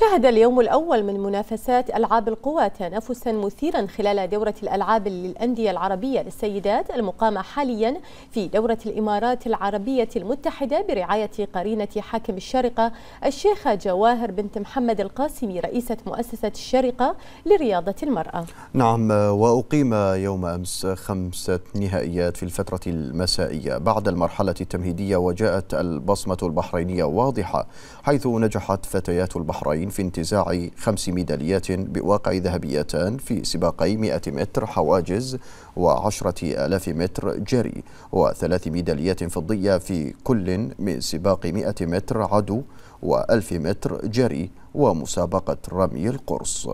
شهد اليوم الأول من منافسات ألعاب القوى تنافسا مثيرا خلال دورة الألعاب للأندية العربية للسيدات المقامة حاليا في دورة الإمارات العربية المتحدة برعاية قرينة حاكم الشارقة الشيخة جواهر بنت محمد القاسمي رئيسة مؤسسة الشارقة لرياضة المرأة نعم وأقيم يوم أمس خمسة نهائيات في الفترة المسائية بعد المرحلة التمهيدية وجاءت البصمة البحرينية واضحة حيث نجحت فتيات البحرين العراقيين في انتزاع خمس ميداليات بواقع ذهبيتان في سباقي 100 متر حواجز و10 آلاف متر جري وثلاث ميداليات فضية في كل من سباق 100 متر عدو و1000 متر جري ومسابقة رمي القرص